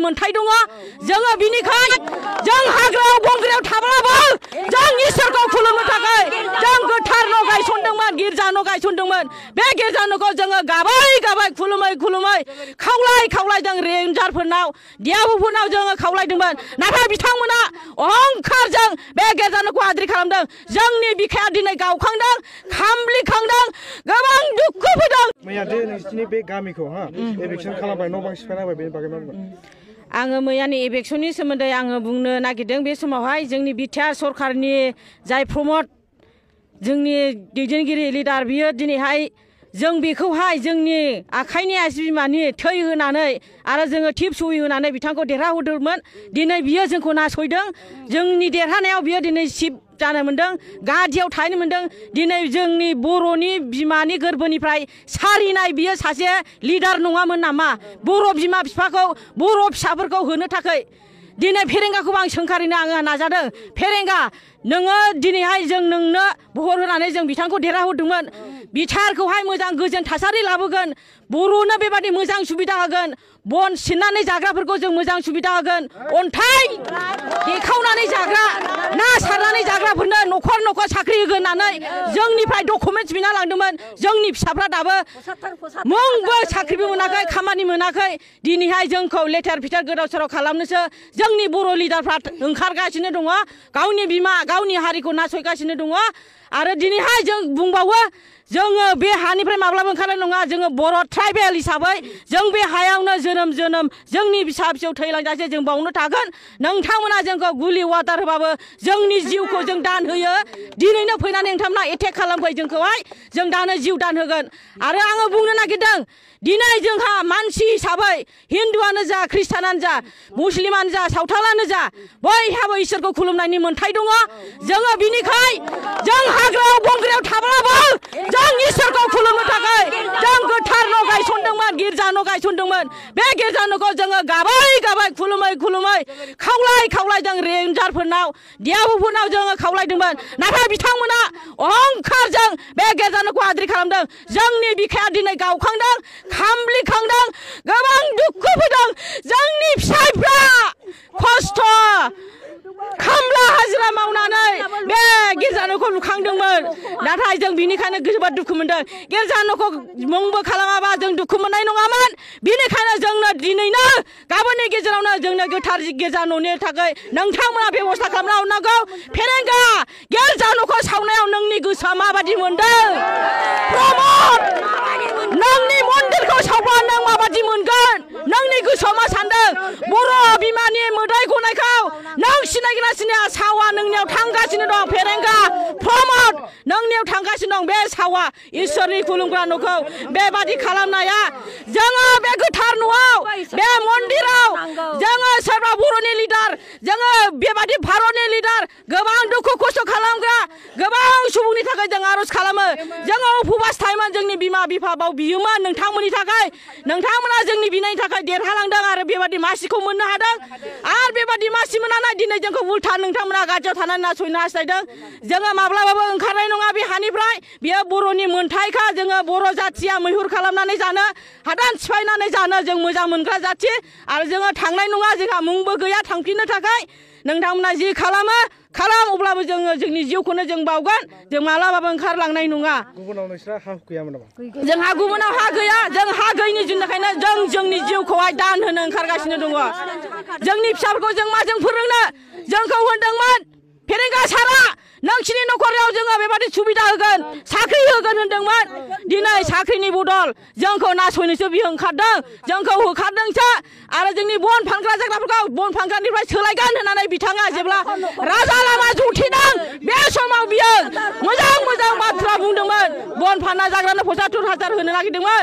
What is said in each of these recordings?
मोनथाय दङ जोङो बिनिखाय जों हाग्रायाव बंग्रायाव थाब्लाबो जों इसोरखौ खुलुमनो थाखाय जों गोथार न' गायसनदोंमोन गिर्जा न' गायसनदोंमोन बे गिर्जा न'खौ जोङो गाबै गाबै खुलुमै खुलुमै खावलाय खावलाय जों रेन्जारफोरनाव दियाबुफोरनाव जोङो खावलायदोंमोन नाथाय बिथांमोना अहंखारजों बे गिर्जा न'खौ आद्रि खालामदों जोंनि बिखाया दिनै गावखांदों खामलिखांदों गोबां दुखु मैयादि नोंसिनि बे गामिखौ हा एभेक्सन खालामबाय आङो मैयानि इभेक्सननि सोमोन्दै आङो बुंनो नागिरदों बे समावहाय जोंनि बि सरकारनि जाय प्रमद जोंनि दैदेनगिरि लिडार बियो दिनैहाय जों बेखौहाय जोंनि आखाइनि आसि बिमानि थै होनानै आरो जोङो टिप सहि होनानै बिथांखौ देरहाहोदोंमोन दिनै बियो जोंखौ नासयदों जोंनि देरहानायाव बियो दिनै सिब जानो मोन्दों गादियाव थाहैनो मोन्दों दिनै जोंनि बर'नि बिमानि गोरबोनिफ्राय सारिनाय बियो सासे लिडार नङामोन नामा बर' बिमा बिफाखौ बर' फिसाफोरखौ होनो थाखाय दिनै फेरेंगाखौबो आं सोंखारिनो आङो नाजादों फेरेंगा नोङो दिनैहाय जों नोंनो भर होनानै जों बिथांखौ देरहाहरदोंमोन बिथारखौहाय मोजां गोजोन थासारि लाबोगोन बर'नो बेबादि मोजां सुबिदा होगोन बन सिननानै जाग्राफोरखौ जों मोजां सुबिदा होगोन अन्थाइ देखावनानै जाग्रा ना सारनानै जाग्राफोरनो न'खर न'खर साख्रि होगोन होननानै जोंनिफ्राय डकुमेन्टस बिना लांदोंमोन जोंनि फिसाफ्रा दाबो मुंबो साख्रिबो मोनाखै खामानि मोनाखै दिनैहाय जोंखौ लेथेर फिथेर गोदाव सोराव खालामनोसो जोंनि बर' लिडारफ्रा ओंखारगासिनो दङ गावनि बिमा गावनि हारिखौ नासयगासिनो दङ आरो दिनैहाय जों बुंबावो जोङो बे हानिफ्राय माब्लाबा ओंखारनाय नङा जोङो बर' ट्राइबेल हिसाबै जों बे हायावनो जों जोनोम जोनोम जोंनि फिसा फिसौ थैलांजासे जों बावनो थागोन नोंथांमोना जोंखौ गुलि वाटार होबाबो जोंनि जिउखौ जों दान होयो दिनैनो फैनानै नोंथांमोना एटेक खालामबाय जोंखौहाय जों दानो जिउ दान होगोन आरो आङो बुंनो नागिरदों दिनै जोंहा मानसि हिसाबै हिन्दुआनो जा ख्रिस्टानानो जा मुस्लिमानो जा सावथालानो जा बयहाबो इसोरखौ खुलुमनायनि मोन्थाय दङ जोङो बिनिखाय जों हाग्रायाव बंग्रायाव थाब्लाबो न' गायसनदोंमोन बे गिर्जा न'खौ जोङो गाबै गाबै खुलुमै खुलुमै खावलाय खावलाय जों रेन्जारफोरनाव दियाबुफोरनाव जोङो खावलायदोंमोन नाथाय बिथांमोना अहंखारजों बे गिर्जा न'खौ आद्रि खालामदों जोंनि बिखाया दिनै गावखांदों खामब्लिखांदों गोबां दुखु फैदों जोंनि फिसाइफ्रा खस्थ' खामला हाजिरा मावनानै गिर्जान'खौ लुखांदोंमोन नाथाय जों बिनिखायनो जोबोद दुखु मोनदों गिर्जान'खौ मुंबो खालामाबा जों दुखु मोननाय नङामोन बिनिखायनो जोंनो दिनैनो गाबोननि गेजेरावनो जोंनो गोथार गिर्जा न'नि थाखाय नोंथांमोना बेबस्था खालामना हरनांगौ फेरेंगा गिर्जा न'खौ सावनायाव नोंनि गोसोआ माबादि मोनदों प्रमद नोंनि मन्दिरखौ सावबा नों माबादि मोनगोन नोंनि गोसो थांगासिनो दं फेरेंगा प्रमद नोंनियाव थांगासिनो दं बे सावा इसोरनि खुलुमग्रा न'खौ बेबादि खालामनाया जोङो बे गोथार न'आव बे मन्दिर बेबादि भारतनि लिडार गोबां दुखु खस्थ' खालामग्रा गोबां सुबुंनि थाखाय जों आर'ज खालामो जोङो उपबास थायोमोन जोंनि बिमा बिफा बाव बियोमोन नोंथांमोननि थाखाय नोंथांमोना जोंनि बिनायनि थाखाय देरहालांदों आरो बेबादि मासिखौ मोननो हादों आरो बेबादि मासि मोननानै दिनै जोंखौ उल्था नोंथांमोना गाज्रियाव थानानै नासयनो हास्थायदों जोङो माब्लाबाबो ओंखारनाय नङा बे हानिफ्राय बेयो बर'नि मोन्थायखा जोङो बर' जाथिया मैहुर खालामनानै जानो हादान सिफायनानै जानो जों मोजां मोनग्रा जाथि आरो जोङो थांनाय नङा जोंहा मुंबो गैया थांफिननो थाखाय नोंथांमोना जि खालामो खालाम अब्लाबो जोङो जोंनि जिउखौनो जों बावगोन जों मालाबाबो ओंखारलांनाय नङा गुबुनाव नोंसोरा हा गैयामोन नामा जोंहा गुबुनाव हा गैया जों हा गैयिनि जुनखायनो जों जोंनि जिउखौहाय दान होनो ओंखारगासिनो दङ जोंनि फिसाफोरखौ जों माजों फोरोंनो जोंखौ होनदोंमोन फेरेंगा सारा नोंसिनि न'खराव जोङो बेबादि सुबिदा होगोन साख्रि होगोन होन्दोंमोन दिनै साख्रिनि बदल जोंखौ नासयनोसो बियो ओंखारदों जोंखौ होखारदोंसो आरो जोंनि बन फानग्रा जाग्राफोरखौ बन फानग्रानिफ्राय सोलायगोन होननानै बिथाङा जेब्ला राजा लामा जुथिदों बे समाव बियो मोजां मोजां बाथ्रा बुंदोंमोन बन फानना जाग्रानो पसात्तर हाजार होनो नागिरदोंमोन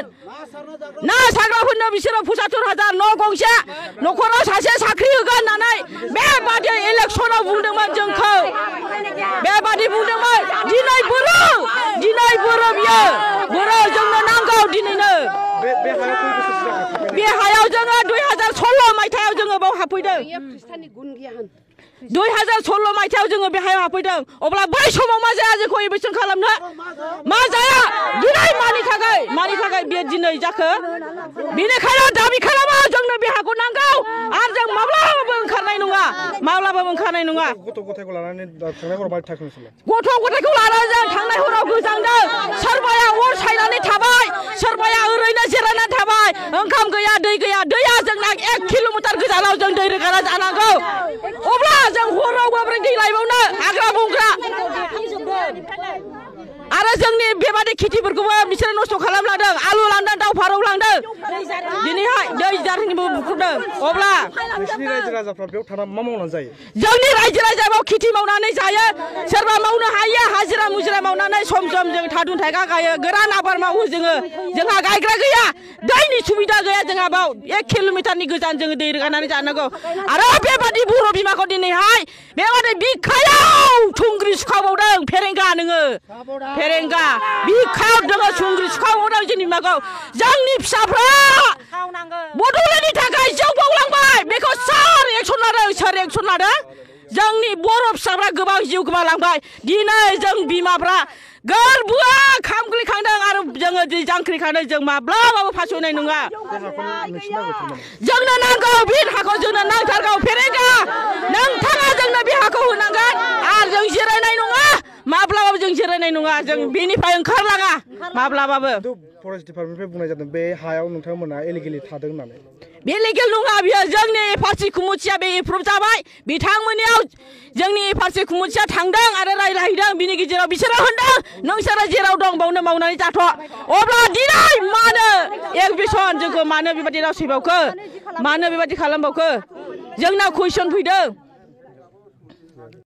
ना साग्राफोरनो बिसोरो पसात्तर हाजार न' गंसे न'खराव सासे साख्रि होगोन होननानै बेबादि इलेक्सनाव बुंदोंमोन जोंखौ बेबादि बुंदोंमोन दिनै बर' दिनै बर' बियो बर' जोंनो नांगौ दिनैनो बे हायाव जोङो दुइ हाजार सल्ल' मायथाइयाव जोङो बाव हाबफैदों दुइ हाजार सल्ल' मायथाइयाव जोङो बेहाय हाबफैदों अब्ला बै समाव मा जाया जोंखौ एडमिसन खालामनो मा जाया दिनै मानि थाखाय मानि थाखाय बे दिनै जाखो बिनिखायनो दाबि खालामो जोंनो बे नांगौ आरो जों माब्लाबाबो ओंखारनाय नङा माब्लाबाबो ओंखारनाय नङा गथ' गथायखौ लानानै थांनाय हराव मारै थाखो गथ' गथायखौ लानानै जों थांनाय हराव गोजांदों सोरबाया अर सायनानै थाबाय सोरबाया ओरैनो जिरायनानै थाबाय ओंखाम गैया दै गैया दैया जोंना एक किल'मिटार गोजानाव जों दै रोगाना जानांगौ अब्ला जों हराव माबोरै दै लायबावनो हाग्रा बंग्रा आरो जों बेबादि खेथिफोरखौबो बिसोरो नस्थ' खालामलांदों आलु लांदों दाउ फारौ लांदों दिनैहाय दै जारिनिबो बुख्रुबदों अब्ला रायजो राजाफ्रा बेयाव थाना मा मावनानै जायो जोंनि रायजो राजायाव खेथि मावनानै जायो सोरबा मावनो हायो हाजिरा मुजिरा मावनानै सम सम जों थादुन थाइगा गायो गोरान आबाद मावो जोङो जोंहा गायग्रा गैया दैनि सुबिदा गैया जोंहा बाव एक किल'मिटारनि गोजान जोङो दै रोगानानै जानांगौ आरो बेबादि बर' बिमाखौ दिनैहाय बेबादि बिखायाव थुंग्रि सुखाबावदों फेरेंगा नोङो फेरेंगा 미카우 너가 중그리 스카우 오랑지니 마고 장립 사브라 모두라니 다 가이죠 보랑바이 메코 사르 액촌나라 사르 액촌나라 장니 보럽 사브라 그방 지우 그만랑바이 디나 장 비마브라 걸부아 감그리 강당 아름 정어 장그리 강당 정 마블라마고 파쇼네 누가 정나 난고 빈 하고 정나 난타고 페레가 난타가 정나 비 하고 후난간 아정 지라나이 누가 माब्लाबाबो जों जिरायनाय नङा जों बेनिफ्राय ओंखारलाङा माब्लाबाबो फरेस्ट डिपार्टमेन्टनिफ्राय बुंनाय जादों बे हायाव नोंथांमोना एलिगेलि थादों होननानै बे लिगेल नङा बियो जोंनि एफारसि कमिटिया बे एप्रुभ जाबाय बिथांमोननियाव जोंनि एफारसि कमिटिया थांदों आरो रायलायहैदों बिनि गेजेराव बिसोरो होनदों नोंसोरो जेराव दं बावनो मावनानै जाथ' अब्ला दिनै मानो एग्रिसन जोंखौ मानो बेबायदि रावसैबावखो मानो बेबायदि खालामबावखो जोंनाव कुइसन फैदों